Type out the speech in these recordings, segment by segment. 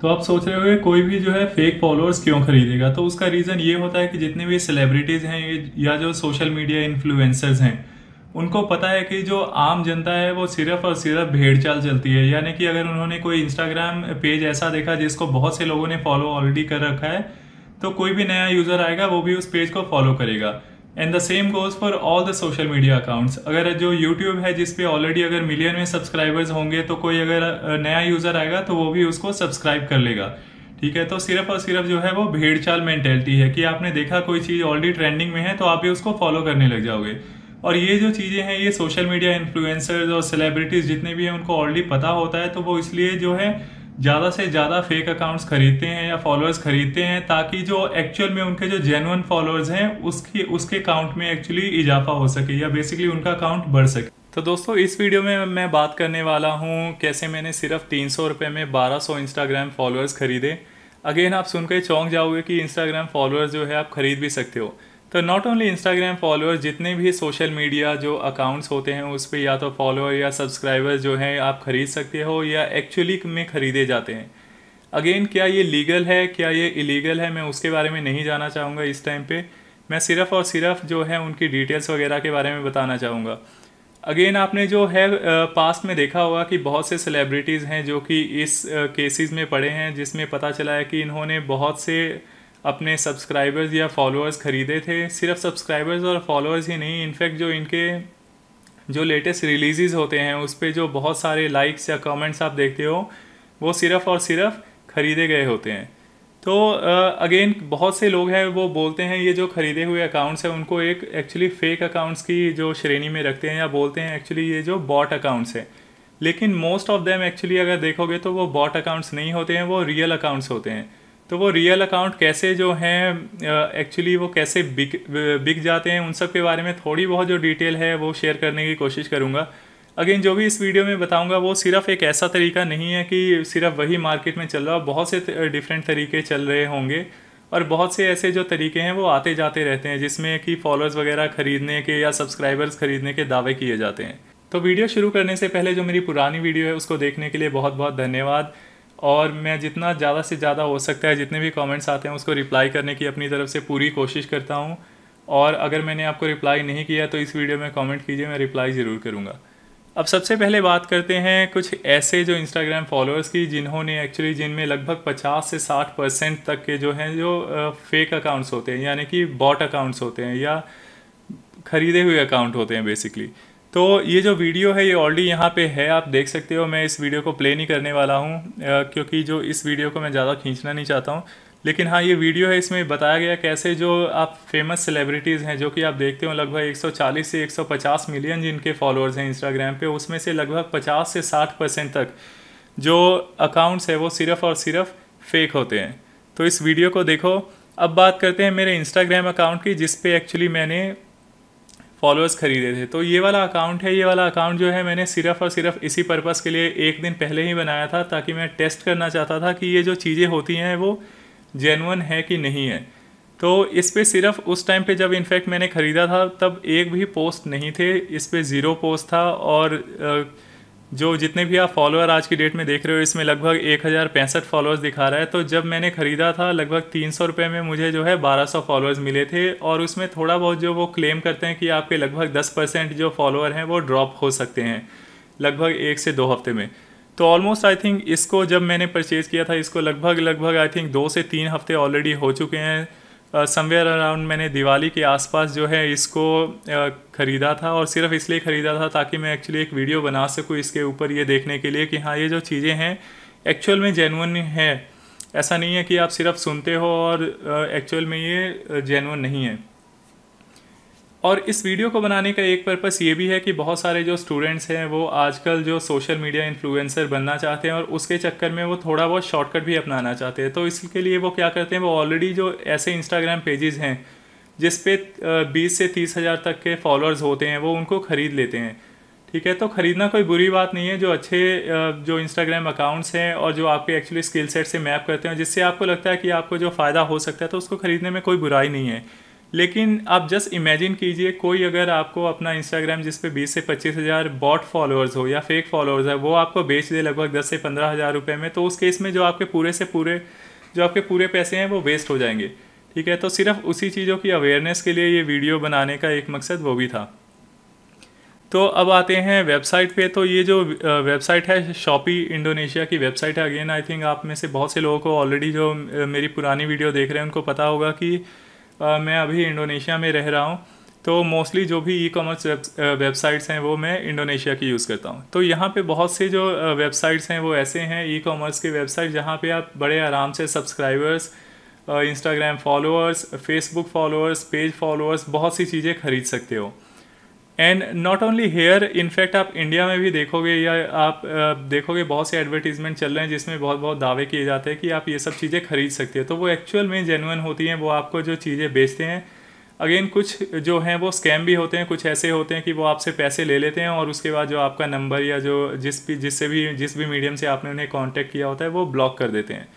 तो आप सोच रहे होंगे कोई भी जो है फेक फॉलोअर्स क्यों खरीदेगा तो उसका रीज़न ये होता है कि जितने भी सेलिब्रिटीज़ हैं या जो सोशल मीडिया इन्फ्लुएंसर्स हैं उनको पता है कि जो आम जनता है वो सिर्फ और सिर्फ भेड़ चाल चलती है यानी कि अगर उन्होंने कोई इंस्टाग्राम पेज ऐसा देखा जिसको बहुत से लोगों ने फॉलो ऑलरेडी कर रखा है तो कोई भी नया यूज़र आएगा वो भी उस पेज को फॉलो करेगा and the same goes for all the social media accounts अगर जो यूट्यूब है जिसपे ऑलरेडी अगर मिलियन में सब्सक्राइबर्स होंगे तो कोई अगर नया यूजर आएगा तो वो भी उसको सब्सक्राइब कर लेगा ठीक है तो सिर्फ और सिर्फ जो है वो भेड़चाल चाल मेंटेलिटी है कि आपने देखा कोई चीज ऑलरेडी ट्रेंडिंग में है तो आप भी उसको फॉलो करने लग जाओगे और ये जो चीज़ें हैं ये सोशल मीडिया इन्फ्लुएंसर्स और सेलिब्रिटीज़ जितने भी हैं उनको ऑलरेडी पता होता है तो वो इसलिए जो है ज़्यादा से ज़्यादा फेक अकाउंट्स खरीदते हैं या फॉलोअर्स खरीदते हैं ताकि जो एक्चुअल में उनके जो जेनुअन फॉलोअर्स हैं उसकी उसके अकाउंट में एक्चुअली इजाफा हो सके या बेसिकली उनका अकाउंट बढ़ सके तो दोस्तों इस वीडियो में मैं बात करने वाला हूँ कैसे मैंने सिर्फ तीन सौ रुपये में बारह सौ इंस्टाग्राम फॉलोअर्स खरीदे अगेन आप सुनकर चौंक जाओगे कि इंस्टाग्राम फॉलोअर्स जो है आप खरीद भी सकते हो तो नॉट ओनली इंस्टाग्राम फॉलोअर जितने भी सोशल मीडिया जो अकाउंट्स होते हैं उस पर या तो फॉलोअर या सब्सक्राइबर जो हैं आप ख़रीद सकते हो या एक्चुअली में ख़रीदे जाते हैं अगेन क्या ये लीगल है क्या ये इलीगल है मैं उसके बारे में नहीं जाना चाहूँगा इस टाइम पे मैं सिर्फ और सिर्फ जो है उनकी डिटेल्स वगैरह के बारे में बताना चाहूँगा अगेन आपने जो है पास्ट में देखा होगा कि बहुत से सेलिब्रिटीज़ हैं जो कि इस केसेस में पड़े हैं जिसमें पता चला है कि इन्होंने बहुत से अपने सब्सक्राइबर्स या फॉलोअर्स ख़रीदे थे सिर्फ सब्सक्राइबर्स और फॉलोअर्स ही नहीं इनफैक्ट जो इनके जो लेटेस्ट रिलीज़ होते हैं उस पर जो बहुत सारे लाइक्स या कमेंट्स आप देखते हो वो सिर्फ़ और सिर्फ ख़रीदे गए होते हैं तो अगेन uh, बहुत से लोग हैं वो बोलते हैं ये जो ख़रीदे हुए अकाउंट्स हैं उनको एक एक्चुअली फ़ेक अकाउंट्स की जो श्रेणी में रखते हैं या बोलते हैं एक्चुअली ये जो बॉट अकाउंट्स हैं लेकिन मोस्ट ऑफ देम एक्चुअली अगर देखोगे तो वो बॉट अकाउंट्स नहीं होते हैं वो रियल अकाउंट्स होते हैं तो वो रियल अकाउंट कैसे जो हैं एक्चुअली वो कैसे बिक बिक जाते हैं उन सब के बारे में थोड़ी बहुत जो डिटेल है वो शेयर करने की कोशिश करूँगा अगेन जो भी इस वीडियो में बताऊँगा वो सिर्फ एक ऐसा तरीका नहीं है कि सिर्फ वही मार्केट में चल रहा है बहुत से डिफरेंट तरीके चल रहे होंगे और बहुत से ऐसे जो तरीके हैं वो आते जाते रहते हैं जिसमें कि फॉलोअर्स वगैरह खरीदने के या सब्सक्राइबर्स खरीदने के दावे किए जाते हैं तो वीडियो शुरू करने से पहले जो मेरी पुरानी वीडियो है उसको देखने के लिए बहुत बहुत धन्यवाद और मैं जितना ज़्यादा से ज़्यादा हो सकता है जितने भी कमेंट्स आते हैं उसको रिप्लाई करने की अपनी तरफ से पूरी कोशिश करता हूँ और अगर मैंने आपको रिप्लाई नहीं किया तो इस वीडियो में कमेंट कीजिए मैं रिप्लाई ज़रूर करूँगा अब सबसे पहले बात करते हैं कुछ ऐसे जो इंस्टाग्राम फॉलोअर्स की जिन्होंने एक्चुअली जिनमें लगभग 50 से 60 परसेंट तक के जो हैं जो फेक अकाउंट्स होते हैं यानी कि बॉट अकाउंट्स होते हैं या ख़रीदे हुए अकाउंट होते हैं बेसिकली तो ये जो वीडियो है ये ऑलरेडी यहाँ पे है आप देख सकते हो मैं इस वीडियो को प्ले नहीं करने वाला हूँ क्योंकि जो इस वीडियो को मैं ज़्यादा खींचना नहीं चाहता हूँ लेकिन हाँ ये वीडियो है इसमें बताया गया कैसे जो आप फेमस सेलिब्रिटीज़ हैं जो कि आप देखते हो लगभग 140 से 150 मिलियन जिनके फॉलोअर्स हैं इंस्टाग्राम पे उसमें से लगभग 50 से 60 परसेंट तक जो अकाउंट्स है वो सिर्फ और सिर्फ फेक होते हैं तो इस वीडियो को देखो अब बात करते हैं मेरे इंस्टाग्राम अकाउंट की जिस एक्चुअली मैंने फॉलोअर्स खरीदे थे तो ये वाला अकाउंट है ये वाला अकाउंट जो है मैंने सिर्फ और सिर्फ इसी पर्पज़ के लिए एक दिन पहले ही बनाया था ताकि मैं टेस्ट करना चाहता था कि ये जो चीज़ें होती हैं वो जेनवन है कि नहीं है तो इस पर सिर्फ उस टाइम पे जब इनफैक्ट मैंने ख़रीदा था तब एक भी पोस्ट नहीं थे इस पर ज़ीरो पोस्ट था और आ, जो जितने भी आप फॉलोअर आज की डेट में देख रहे हो इसमें लगभग एक हज़ार पैंसठ फॉलोअर्स दिखा रहा है तो जब मैंने ख़रीदा था लगभग तीन सौ रुपये में मुझे जो है बारह सौ फॉलोअर्स मिले थे और उसमें थोड़ा बहुत जो वो क्लेम करते हैं कि आपके लगभग दस परसेंट जो फॉलोअर हैं वो ड्रॉप हो सकते हैं लगभग एक से दो हफ्ते में तो ऑलमोस्ट आई थिंक इसको जब मैंने परचेज़ किया था इसको लगभग लगभग आई थिंक दो से तीन हफ्ते ऑलरेडी हो चुके हैं समवेयर अराउंड मैंने दिवाली के आसपास जो है इसको ख़रीदा था और सिर्फ इसलिए ख़रीदा था ताकि मैं एक्चुअली एक वीडियो बना सकूँ इसके ऊपर ये देखने के लिए कि हाँ ये जो चीज़ें हैं एक्चुअल में जेनवन है ऐसा नहीं है कि आप सिर्फ सुनते हो और एक्चुअल में ये जेनवन नहीं है और इस वीडियो को बनाने का एक पर्पस ये भी है कि बहुत सारे जो स्टूडेंट्स हैं वो आजकल जो सोशल मीडिया इन्फ्लुएंसर बनना चाहते हैं और उसके चक्कर में वो थोड़ा बहुत शॉर्टकट भी अपनाना चाहते हैं तो इसके लिए वो क्या करते हैं वो ऑलरेडी जो ऐसे इंस्टाग्राम पेजेज़ हैं जिस पे बीस से तीस हज़ार तक के फॉलोअर्स होते हैं वो उनको ख़रीद लेते हैं ठीक है तो ख़रीदना कोई बुरी बात नहीं है जो अच्छे जो इंस्टाग्राम अकाउंट्स हैं और जो आपके एक्चुअली स्किल सेट से मैप करते हैं जिससे आपको लगता है कि आपको जो फ़ायदा हो सकता है तो उसको ख़रीदने में कोई बुराई नहीं है लेकिन आप जस्ट इमेजिन कीजिए कोई अगर आपको अपना इंस्टाग्राम जिस पे बीस से पच्चीस हज़ार बॉट फॉलोअर्स हो या फेक फॉलोअर्स है वो आपको बेच दे लगभग दस से पंद्रह हज़ार रुपये में तो उस केस में जो आपके पूरे से पूरे जो आपके पूरे पैसे हैं वो वेस्ट हो जाएंगे ठीक है तो सिर्फ उसी चीज़ों की अवेयरनेस के लिए ये वीडियो बनाने का एक मकसद वो भी था तो अब आते हैं वेबसाइट पे तो ये जो वेबसाइट है शॉपी इंडोनेशिया की वेबसाइट है अगेन आई थिंक आप में से बहुत से लोगों को ऑलरेडी जो मेरी पुरानी वीडियो देख रहे हैं उनको पता होगा कि मैं अभी इंडोनेशिया में रह रहा हूँ तो मोस्टली जो भी ई कॉमर्स वेबसाइट्स हैं वो मैं इंडोनेशिया की यूज़ करता हूँ तो यहाँ पे बहुत से जो वेबसाइट्स हैं वो ऐसे हैं ई कॉमर्स के वेबसाइट जहाँ पे आप बड़े आराम से subscribers Instagram followers Facebook followers page followers बहुत सी चीज़ें खरीद सकते हो and not only here in fact आप इंडिया में भी देखोगे या आप देखोगे बहुत से एडवर्टीजमेंट चल रहे हैं जिसमें बहुत बहुत दावे किए जाते हैं कि आप ये सब चीज़ें खरीद सकते हैं तो वो एक्चुअल में जेनुअन होती हैं वो आपको जो चीज़ें बेचते हैं अगेन कुछ जो हैं वो स्कैम भी होते हैं कुछ ऐसे होते हैं कि वो आपसे पैसे ले लेते हैं और उसके बाद जो आपका नंबर या जो जिस भी जिससे भी जिस भी मीडियम से आपने उन्हें कॉन्टैक्ट किया होता है वो ब्लॉक कर देते हैं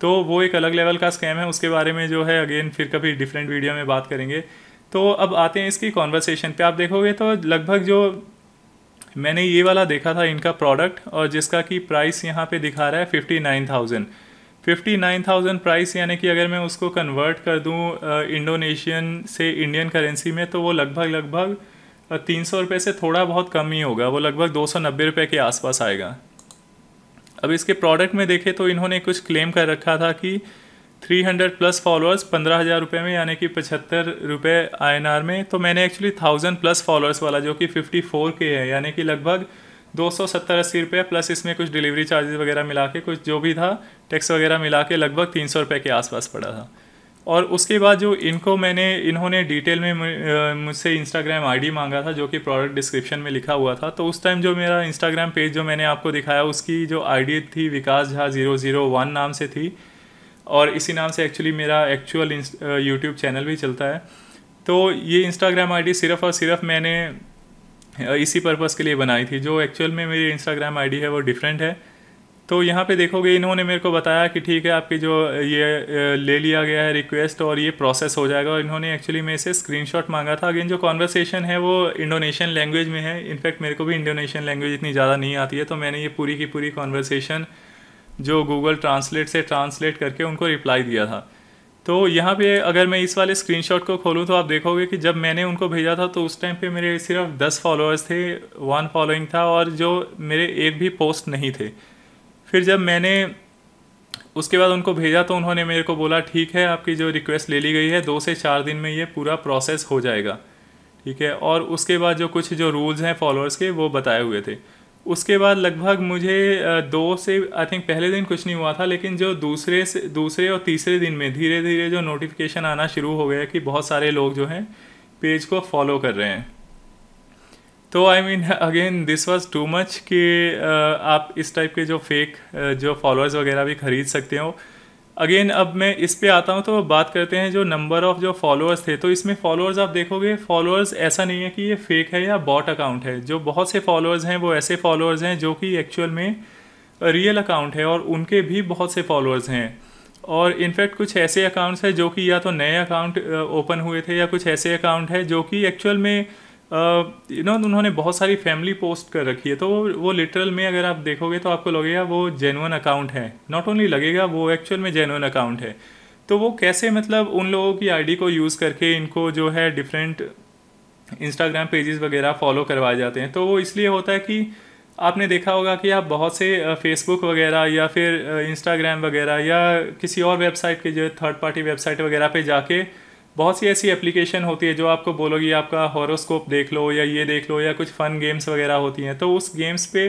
तो वो एक अलग लेवल का स्कैम है उसके बारे में जो है अगेन फिर कभी डिफरेंट वीडियो में बात करेंगे तो अब आते हैं इसकी कॉन्वर्सेशन पे आप देखोगे तो लगभग जो मैंने ये वाला देखा था इनका प्रोडक्ट और जिसका कि प्राइस यहाँ पे दिखा रहा है fifty nine thousand fifty nine thousand price यानी कि अगर मैं उसको कन्वर्ट कर दूँ इंडोनेशियन से इंडियन करेंसी में तो वो लगभग लगभग तीन सौ रुपये से थोड़ा बहुत कम ही होगा वो लगभग दो सौ नब्बे रुपये के आसपास आएगा अब इसके प्रोडक्ट में देखें तो इन्होंने कुछ क्लेम कर रखा था कि थ्री हंड्रेड प्लस फॉलोअर्स पंद्रह हज़ार रुपये में यानी कि पचहत्तर रुपये आई में तो मैंने एक्चुअली थाउजेंड प्लस फॉलोअर्स वाला जो कि फिफ्टी फोर के है यानी कि लगभग दो सौ सत्तर अस्सी रुपये प्लस इसमें कुछ डिलीवरी चार्जेस वगैरह मिला के कुछ जो भी था टैक्स वगैरह मिला के लगभग तीन सौ रुपये के आसपास पड़ा था और उसके बाद जो इनको मैंने इन्होंने डिटेल में मुझसे इंस्टाग्राम आईडी मांगा था जो कि प्रोडक्ट डिस्क्रिप्शन में लिखा हुआ था तो उस टाइम जो मेरा इंस्टाग्राम पेज जो मैंने आपको दिखाया उसकी जो आईडी थी Vikas Jha zero zero one नाम से थी और इसी नाम से एक्चुअली मेरा एक्चुअल यूट्यूब चैनल भी चलता है तो ये इंस्टाग्राम आईडी सिर्फ और सिर्फ मैंने इसी पर्पज़ के लिए बनाई थी जो एक्चुअल में मेरी इंस्टाग्राम आईडी है वो डिफरेंट है तो यहाँ पे देखोगे इन्होंने मेरे को बताया कि ठीक है आपकी जो ये ले लिया गया है रिक्वेस्ट और ये प्रोसेस हो जाएगा और इन्होंने एक्चुअली मेरे से स्क्रीनशॉट मांगा था अगेन जो कॉन्वर्सेशन है वो इंडोनेशियन लैंग्वेज में है इनफैक्ट मेरे को भी इंडोनेशियन लैंग्वेज इतनी ज़्यादा नहीं आती है तो मैंने ये पूरी की पूरी कॉन्वर्सेशन जो गूगल ट्रांसलेट से ट्रांसलेट करके उनको रिप्लाई दिया था तो यहाँ पे अगर मैं इस वाले स्क्रीनशॉट को खोलूँ तो आप देखोगे कि जब मैंने उनको भेजा था तो उस टाइम पे मेरे सिर्फ दस फॉलोअर्स थे वन फॉलोइंग था और जो मेरे एक भी पोस्ट नहीं थे फिर जब मैंने उसके बाद उनको भेजा तो उन्होंने मेरे को बोला ठीक है आपकी जो रिक्वेस्ट ले ली गई है दो से चार दिन में ये पूरा प्रोसेस हो जाएगा ठीक है और उसके बाद जो कुछ जो रूल्स हैं फॉलोअर्स के वो बताए हुए थे उसके बाद लगभग मुझे दो से आई थिंक पहले दिन कुछ नहीं हुआ था लेकिन जो दूसरे से दूसरे और तीसरे दिन में धीरे धीरे जो नोटिफिकेशन आना शुरू हो गया कि बहुत सारे लोग जो हैं पेज को फॉलो कर रहे हैं तो I mean again this was too much कि आप इस टाइप के जो फेक जो फॉलोअर्स वगैरह भी खरीद सकते हो अगेन अब मैं इस पे आता हूँ तो बात करते हैं जो नंबर ऑफ़ जो फॉलोअर्स थे तो इसमें फॉलोअर्स आप देखोगे फॉलोअर्स ऐसा नहीं है कि ये फेक है या बॉट अकाउंट है जो बहुत से फॉलोअर्स हैं वो ऐसे फॉलोअर्स हैं जो कि एक्चुअल में रियल अकाउंट है और उनके भी बहुत से फॉलोअर्स हैं और इनफैक्ट कुछ ऐसे अकाउंट्स हैं जो कि या तो नए अकाउंट ओपन हुए थे या कुछ ऐसे अकाउंट है जो कि एक्चुअल में यू नो उन्होंने बहुत सारी फैमिली पोस्ट कर रखी है तो वो लिटरल में अगर आप देखोगे तो आपको लगेगा वो जेनुअन अकाउंट है नॉट ओनली लगेगा वो एक्चुअल में जेनुअन अकाउंट है तो वो कैसे मतलब उन लोगों की आईडी को यूज़ करके इनको जो है डिफरेंट इंस्टाग्राम पेजेस वगैरह फॉलो करवाए जाते हैं तो वो इसलिए होता है कि आपने देखा होगा कि आप बहुत से फेसबुक वगैरह या फिर इंस्टाग्राम वगैरह या किसी और वेबसाइट के जो थर्ड पार्टी वेबसाइट वगैरह पे जाके बहुत सी ऐसी एप्लीकेशन होती है जो आपको बोलोगी आपका हॉरोस्कोप देख लो या ये देख लो या कुछ फ़न गेम्स वगैरह होती हैं तो उस गेम्स पे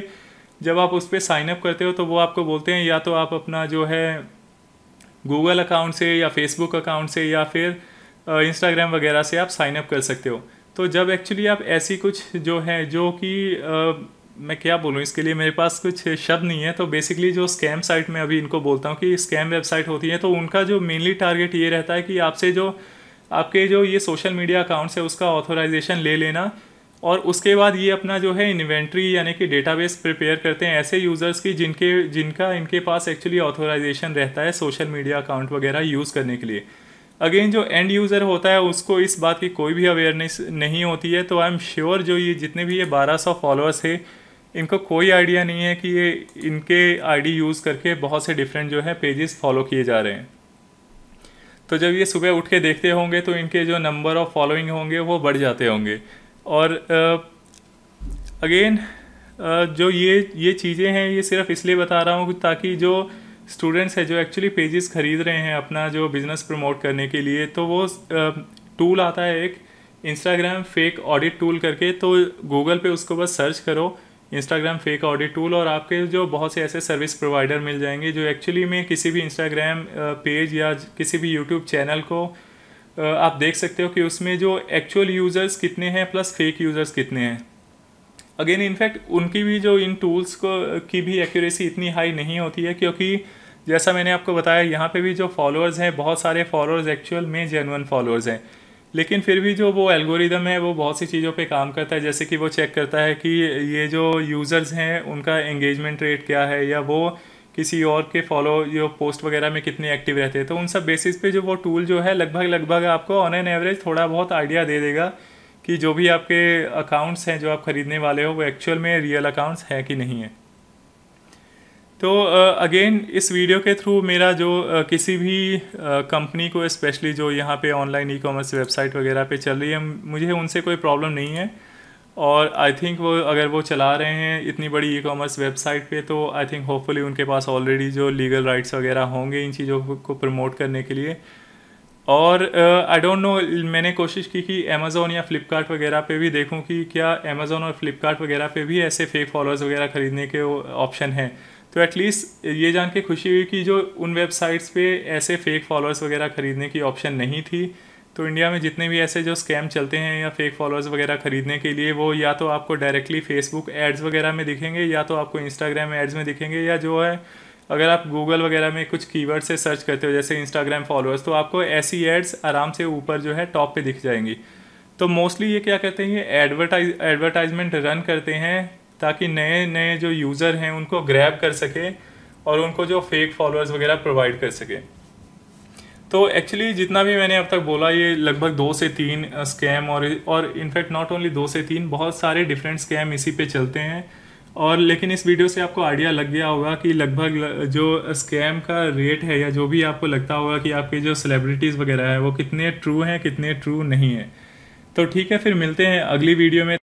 जब आप उस पर साइनअप करते हो तो वो आपको बोलते हैं या तो आप अपना जो है गूगल अकाउंट से या फेसबुक अकाउंट से या फिर इंस्टाग्राम वगैरह से आप साइनअप कर सकते हो तो जब एक्चुअली आप ऐसी कुछ जो है जो कि मैं क्या बोलूँ इसके लिए मेरे पास कुछ शब्द नहीं है तो बेसिकली जो स्कैम साइट में अभी इनको बोलता हूँ कि स्कैम वेबसाइट होती है तो उनका जो मेनली टारगेट ये रहता है कि आपसे जो आपके जो ये सोशल मीडिया अकाउंट्स है उसका ऑथोराइजेशन ले लेना और उसके बाद ये अपना जो है इन्वेंट्री यानी कि डेटाबेस प्रिपेयर करते हैं ऐसे यूज़र्स की जिनके जिनका इनके पास एक्चुअली ऑथोराइजेशन रहता है सोशल मीडिया अकाउंट वगैरह यूज़ करने के लिए अगेन जो एंड यूज़र होता है उसको इस बात की कोई भी अवेयरनेस नहीं होती है तो आई एम श्योर जो ये जितने भी ये 1200 फॉलोअर्स है इनको कोई आइडिया नहीं है कि ये इनके आईडी यूज़ करके बहुत से डिफरेंट जो है पेजेस फॉलो किए जा रहे हैं तो जब ये सुबह उठ के देखते होंगे तो इनके जो नंबर ऑफ फॉलोइंग होंगे वो बढ़ जाते होंगे और अगेन uh, uh, जो ये ये चीज़ें हैं ये सिर्फ इसलिए बता रहा हूँ ताकि जो स्टूडेंट्स हैं जो एक्चुअली पेजेस ख़रीद रहे हैं अपना जो बिज़नेस प्रमोट करने के लिए तो वो टूल uh, आता है एक इंस्टाग्राम फेक ऑडिट टूल करके तो गूगल पे उसको बस सर्च करो इंस्टाग्राम फेक ऑडिट टूल और आपके जो बहुत से ऐसे सर्विस प्रोवाइडर मिल जाएंगे जो एक्चुअली में किसी भी इंस्टाग्राम पेज या किसी भी यूट्यूब चैनल को आप देख सकते हो कि उसमें जो एक्चुअल यूज़र्स कितने हैं प्लस फेक यूज़र्स कितने हैं अगेन इनफैक्ट उनकी भी जो इन टूल्स को की भी एक्यूरेसी इतनी हाई नहीं होती है क्योंकि जैसा मैंने आपको बताया यहाँ पे भी जो फॉलोअर्स हैं बहुत सारे फॉलोअर्स एक्चुअल में जेनुअन फॉलोअर्स हैं लेकिन फिर भी जो वो एल्गोरिदम है वो बहुत सी चीज़ों पे काम करता है जैसे कि वो चेक करता है कि ये जो यूज़र्स हैं उनका एंगेजमेंट रेट क्या है या वो किसी और के फॉलो जो पोस्ट वगैरह में कितने एक्टिव रहते हैं तो उन सब बेसिस पे जो वो टूल जो है लगभग लगभग आपको ऑन एन एवरेज थोड़ा बहुत आइडिया दे देगा कि जो भी आपके अकाउंट्स हैं जो आप ख़रीदने वाले हो वो एक्चुअल में रियल अकाउंट्स हैं कि नहीं है तो अगेन uh, इस वीडियो के थ्रू मेरा जो uh, किसी भी कंपनी uh, को स्पेशली जो यहाँ पे ऑनलाइन ई कॉमर्स वेबसाइट वगैरह पे चल रही है मुझे उनसे कोई प्रॉब्लम नहीं है और आई थिंक वो अगर वो चला रहे हैं इतनी बड़ी ई कॉमर्स वेबसाइट पे तो आई थिंक होपफुली उनके पास ऑलरेडी जो लीगल राइट्स वगैरह होंगे इन चीज़ों को प्रमोट करने के लिए और आई डोंट नो मैंने कोशिश की कि अमेज़ोन या फ्लिपकार्ट वगैरह पे भी देखूं कि क्या अमेज़ोन और फ्लिपकार्ट वगैरह पे भी ऐसे फेक फॉलोअर्स वगैरह ख़रीदने के ऑप्शन हैं तो एटलीस्ट ये जान के खुशी हुई कि जो उन वेबसाइट्स पे ऐसे फेक फॉलोअर्स वगैरह ख़रीदने की ऑप्शन नहीं थी तो इंडिया में जितने भी ऐसे जो स्कैम चलते हैं या फेक फॉलोअर्स वगैरह ख़रीदने के लिए वो या तो आपको डायरेक्टली फेसबुक एड्स वगैरह में दिखेंगे या तो आपको इंस्टाग्राम एड्स में दिखेंगे या जो है अगर आप गूगल वगैरह में कुछ कीवर्ड से सर्च करते हो जैसे इंस्टाग्राम फॉलोअर्स तो आपको ऐसी एड्स आराम से ऊपर जो है टॉप पे दिख जाएंगी तो मोस्टली ये क्या करते हैं ये एडवर्टाइज एडवर्टाइजमेंट रन करते हैं ताकि नए नए जो यूज़र हैं उनको ग्रैब कर सके और उनको जो फेक फॉलोअर्स वगैरह प्रोवाइड कर सके तो एक्चुअली जितना भी मैंने अब तक बोला ये लगभग दो से तीन स्कैम और और इनफैक्ट नॉट ओनली दो से तीन बहुत सारे डिफरेंट स्कैम इसी पे चलते हैं और लेकिन इस वीडियो से आपको आइडिया लग गया होगा कि लगभग जो स्कैम का रेट है या जो भी आपको लगता होगा कि आपके जो सेलिब्रिटीज़ वगैरह है वो कितने ट्रू हैं कितने ट्रू नहीं हैं तो ठीक है फिर मिलते हैं अगली वीडियो में